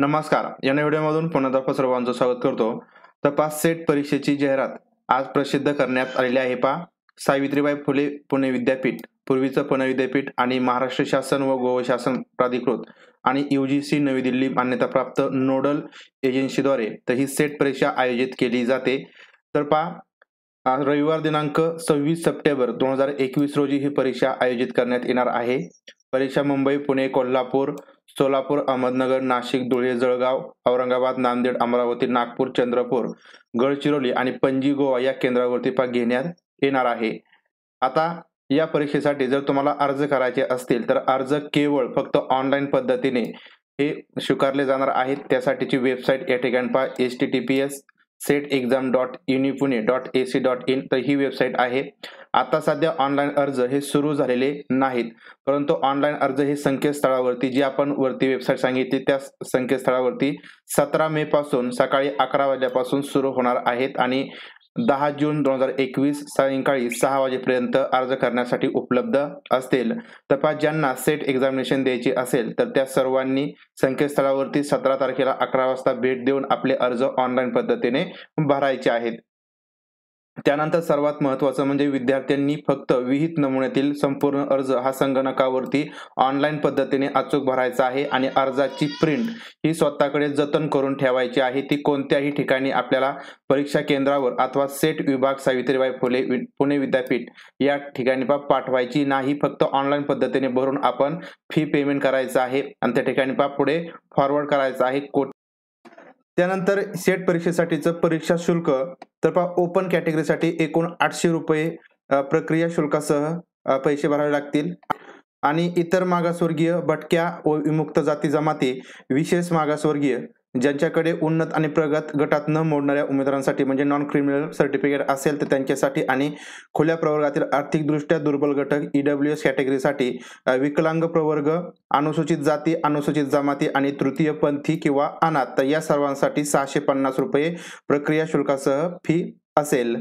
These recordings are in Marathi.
नमस्कार या व्हिडिओमधून पुन्हा एकदा सर्वांचं स्वागत करतो तपास सेट परीक्षेची जाहिरात आज प्रसिद्ध करण्यात आलेली आहे पा सावित्रीबाई फुले पुणे विद्यापीठ पूर्वीचं पुणे विद्यापीठ आणि महाराष्ट्र शासन व गोवा शासन प्राधिकृत आणि यूजीसी नवी दिल्ली मान्यताप्राप्त नोडल एजन्सीद्वारे तर ही सेट परीक्षा आयोजित केली जाते तर पा रविवार दिनांक सव्वीस सप्टेंबर दोन हजार एकवीस रोजी ही परीक्षा आयोजित करण्यात येणार आहे परीक्षा मुंबई पुणे कोल्हापूर सोलापूर अहमदनगर नाशिक धुळे जळगाव औरंगाबाद नांदेड अमरावती नागपूर चंद्रपूर गडचिरोली आणि पणजी गोवा या केंद्रावरती पा घेण्यात येणार आहे आता या परीक्षेसाठी जर तुम्हाला अर्ज करायचे असतील तर अर्ज केवळ फक्त ऑनलाईन पद्धतीने हे स्वीकारले जाणार आहेत त्यासाठीची वेबसाईट या ठिकाणी पहा S T T P S set exam dot unipune dot A C dot in तर ही वेबसाईट आहे आता सध्या ऑनलाईन अर्ज हे सुरू झालेले नाहीत परंतु ऑनलाईन अर्ज हे संकेतस्थळावरती जी आपण वरती वेबसाईट सांगितली त्या संकेतस्थळावरती सतरा मे पासून सकाळी अकरा वाजल्यापासून सुरू होणार आहेत आणि दहा जून दोन हजार एकवीस सायंकाळी सहा वाजेपर्यंत अर्ज करण्यासाठी उपलब्ध असतील तपा ज्यांना सेट एक्झामिनेशन द्यायची असेल तर त्या सर्वांनी संकेतस्थळावरती सतरा तारखेला अकरा वाजता भेट देऊन आपले अर्ज ऑनलाईन पद्धतीने भरायचे आहेत त्यानंतर सर्वात महत्त्वाचं म्हणजे विद्यार्थ्यांनी फक्त विहित नमुन्यातील संपूर्ण अर्ज हा संगणकावरती ऑनलाईन पद्धतीने अचूक भरायचा आहे आणि अर्जाची प्रिंट ही स्वतःकडे जतन करून ठेवायची आहे ती कोणत्याही ठिकाणी आपल्याला परीक्षा केंद्रावर अथवा सेट विभाग सावित्रीबाई फुले पुणे विद्यापीठ या ठिकाणी पाठवायची नाही फक्त ऑनलाईन पद्धतीने भरून आपण फी पेमेंट करायचं आहे आणि त्या ठिकाणी पुढे फॉरवर्ड करायचं आहे कोट त्यानंतर सेट परीक्षेसाठीचं परीक्षा शुल्क तर पहा ओपन कॅटेगरीसाठी एकूण आठशे रुपये प्रक्रिया शुल्कासह पैसे भरावे लागतील आणि इतर मागासवर्गीय भटक्या व विमुक्त जाती जमाती विशेष मागासवर्गीय ज्यांच्याकडे उन्नत आणि प्रगत गटात न मोडणाऱ्या उमेदवारांसाठी म्हणजे नॉन क्रिमिनल सर्टिफिकेट असेल तर त्यांच्यासाठी आणि खुल्या प्रवर्गातील आर्थिकदृष्ट्या दुर्बल घटक ईडब्ल्यू एस कॅटेगरीसाठी विकलांग प्रवर्ग अनुसूचित जाती अनुसूचित जमाती आणि तृतीयपंथी किंवा अनाथ या सर्वांसाठी सहाशे पन्नास रुपये प्रक्रिया शुल्कासह फी असेल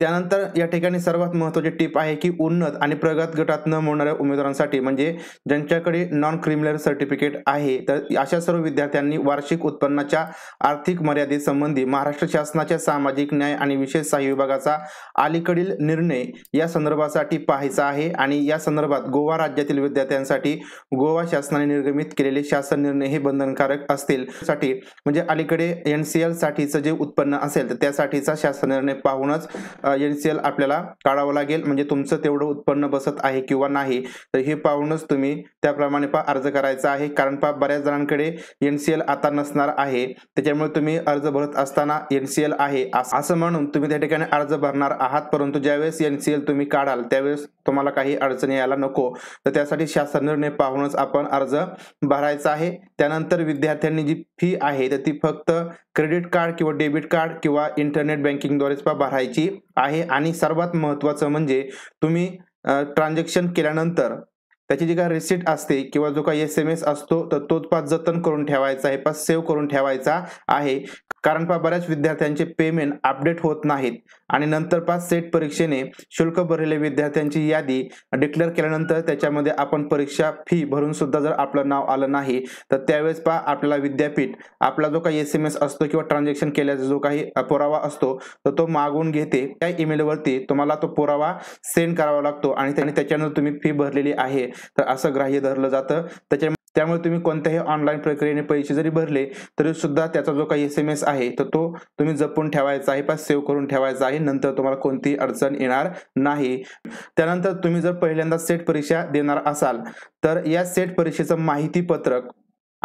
त्यानंतर या ठिकाणी सर्वात महत्वाची टीप आहे की उन्नत आणि प्रगत गटात न मोडणाऱ्या उमेदवारांसाठी म्हणजे ज्यांच्याकडे नॉन क्रिमिनल सर्टिफिकेट आहे तर अशा सर्व विद्यार्थ्यांनी वार्षिक उत्पन्नाच्या आर्थिक मर्यादेसंबंधी महाराष्ट्र शासनाच्या सामाजिक न्याय आणि विशेष सहाय्य विभागाचा अलीकडील निर्णय या संदर्भासाठी पाहायचा आहे आणि या संदर्भात गोवा राज्यातील विद्यार्थ्यांसाठी गोवा शासनाने निर्गमित केलेले शासन निर्णय हे बंधनकारक असतील साठी म्हणजे अलीकडे एन सी एल जे उत्पन्न असेल तर त्यासाठीचा शासन निर्णय पाहूनच एनसीएल आपल्याला काढावं लागेल म्हणजे तुमचं तेवढं उत्पन्न बसत आहे किंवा नाही तर हे पाहूनच तुम्ही त्याप्रमाणे पा अर्ज करायचा आहे कारण पा बऱ्याच जणांकडे एन सी एल आता नसणार आहे त्याच्यामुळे तुम्ही अर्ज भरत असताना एन सी एल आहे असं म्हणून तुम्ही त्या ठिकाणी अर्ज भरणार आहात परंतु ज्यावेळेस एन सी एल तुम्ही काढाल त्यावेळेस तुम्हाला काही अडचणी यायला नको तर त्यासाठी शासन निर्णय पाहूनच आपण अर्ज भरायचा आहे त्यानंतर विद्यार्थ्यांनी जी फी आहे तर ती फक्त क्रेडिट कार्ड किंवा डेबिट कार्ड किंवा इंटरनेट बँकिंगद्वारेच भरायची आहे आणि सर्वात महत्वाचं म्हणजे तुम्ही ट्रान्झॅक्शन केल्यानंतर त्याची जी काय रिसिट असते किंवा जो काही एस एम एस असतो तर तो पास जतन करून ठेवायचा आहे पास सेव्ह करून ठेवायचा आहे कारण पहा बऱ्याच विद्यार्थ्यांचे पेमेंट अपडेट होत नाहीत आणि नंतर पाच सेट परीक्षेने शुल्क भरलेल्या विद्यार्थ्यांची यादी डिक्लेअर केल्यानंतर त्याच्यामध्ये आपण परीक्षा फी भरून सुद्धा जर आपलं नाव आलं नाही तर त्यावेळेस पा आपल्याला विद्यापीठ आपला जो काही एस एम एस असतो किंवा ट्रान्झॅक्शन केल्याचा जो काही पुरावा असतो तर तो मागून घेते त्या ईमेलवरती तुम्हाला तो पुरावा सेंड करावा लागतो आणि त्याच्यानंतर तुम्ही फी भरलेली आहे तर असं ग्राह्य धरलं जातं त्याच्या त्यामुळे तुम्ही कोणत्याही ऑनलाईन प्रक्रियेने पैसे जरी भरले तरी सुद्धा त्याचा जो काही एस एम एस आहे तर तो तुम्ही जपून ठेवायचा आहे पास सेव्ह करून ठेवायचा आहे नंतर तुम्हाला कोणतीही अडचण येणार नाही त्यानंतर तुम्ही जर पहिल्यांदा सेट परीक्षा देणार असाल तर या सेट परीक्षेचं माहिती पत्रक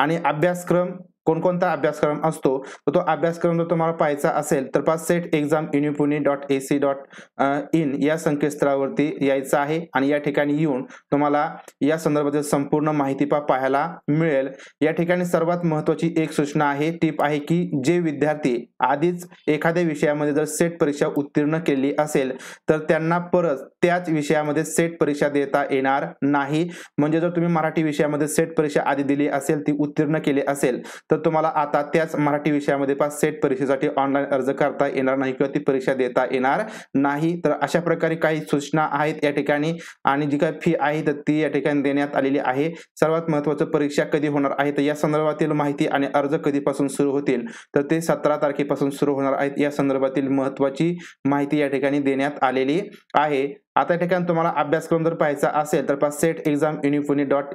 आणि अभ्यासक्रम कोणकोणता अभ्यासक्रम असतो तर तो अभ्यासक्रम जर तुम्हाला पाहायचा असेल तर पाच set exam unipune dot A C dot in या संकेतस्थळावरती यायचं आहे आणि या ठिकाणी येऊन तुम्हाला या संदर्भातील संपूर्ण माहिती पाहायला मिळेल या ठिकाणी सर्वात महत्वाची एक सूचना आहे टीप आहे की जे विद्यार्थी आधीच एखाद्या विषयामध्ये जर सेट परीक्षा उत्तीर्ण केली असेल तर त्यांना परत त्याच विषयामध्ये सेट परीक्षा देता येणार नाही म्हणजे जर तुम्ही मराठी विषयामध्ये सेट परीक्षा आधी दिली असेल ती उत्तीर्ण केली असेल तर तुम्हाला आता त्याच मराठी विषयामध्ये पास सेट परीक्षेसाठी ऑनलाईन अर्ज करता येणार नाही किंवा ती परीक्षा देता येणार नाही तर अशा प्रकारे काही सूचना आहेत या ठिकाणी आणि जी काही फी आहे तर ती या ठिकाणी देण्यात आलेली आहे सर्वात महत्वाचं परीक्षा कधी होणार आहे तर या संदर्भातील माहिती आणि अर्ज कधीपासून सुरू होतील तर ते सतरा तारखेपासून सुरू होणार आहेत या संदर्भातील महत्त्वाची माहिती या ठिकाणी देण्यात आलेली आहे आता या ठिकाणी तुम्हाला अभ्यासक्रम जर पाहायचा असेल तर pass set exam unipune dot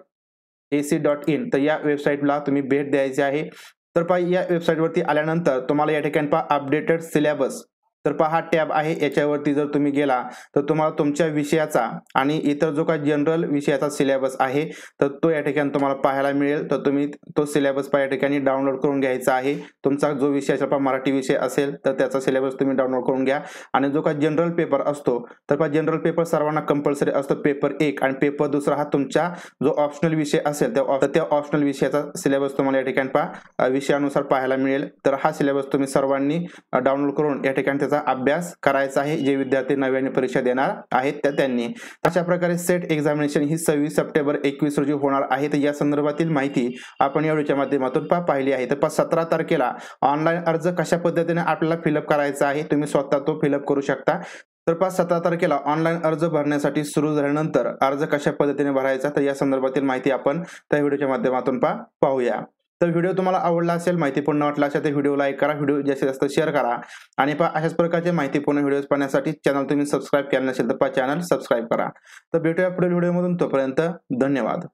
A dot in तर या वेबसाईटला तुम्ही भेट द्यायची आहे तर पाय या वेबसाईटवरती आल्यानंतर तुम्हाला या ठिकाणी पहा अपडेटेड सिलेबस तर पहा टॅब आहे याच्यावरती जर तुम्ही गेला तर तुम्हाला तुमच्या विषयाचा आणि इतर जो का जनरल विषयाचा सिलेबस आहे तर तो या ठिकाणी तुम्हाला पाहायला मिळेल तर तुम्ही तो सिलेबस या ठिकाणी डाउनलोड करून घ्यायचा आहे तुमचा जो विषय मराठी विषय असेल तर त्याचा सिलेबस तुम्ही डाउनलोड करून घ्या आणि जो काय जनरल पेपर असतो तर पहा जनरल पेपर सर्वांना कंपल्सरी असतो पेपर एक आणि पेपर दुसरा हा तुमचा जो ऑप्शनल विषय असेल तर त्या ऑप्शनल विषयाचा सिलेबस तुम्हाला या ठिकाणी पहा विषयानुसार पाहायला मिळेल तर हा सिलेबस तुम्ही सर्वांनी डाउनलोड करून या ठिकाणी त्याचा अभ्यास करायचा आहे जे विद्यार्थी नव्याने परीक्षा देणार आहेत त्या त्यांनी अशा प्रकारे सेट एक्झामिनेशन ही सव्वीस सप्टेंबर एकवीस रोजी होणार आहे तर या संदर्भातील माहिती आपण या व्हिडिओच्या माध्यमातून पाहिली आहे तर सतरा तारखेला ऑनलाईन अर्ज कशा पद्धतीने आपल्याला फिलअप करायचा आहे तुम्ही स्वतः तो फिलअप करू शकता तर पाच सतरा तारखेला ऑनलाईन अर्ज भरण्यासाठी सुरू झाल्यानंतर अर्ज कशा पद्धतीने भरायचा तर या संदर्भातील माहिती आपण त्या व्हिडिओच्या माध्यमातून पाहूया तर व्हिडिओ तुम्हाला आवडला असेल माहितीपूर्ण वाटला असेल तर व्हिडिओ लाईक करा व्हिडिओ जास्तीत जास्त शेअर करा आणि अशाच प्रकारचे माहितीपूर्ण व्हिडिओ पाहण्यासाठी चॅनल तुम्ही सबस्क्राईब केलं नसेल तर पा चॅनल सबस्क्राईब करा तर भेटूया पुढील व्हिडिओमधून तोपर्यंत धन्यवाद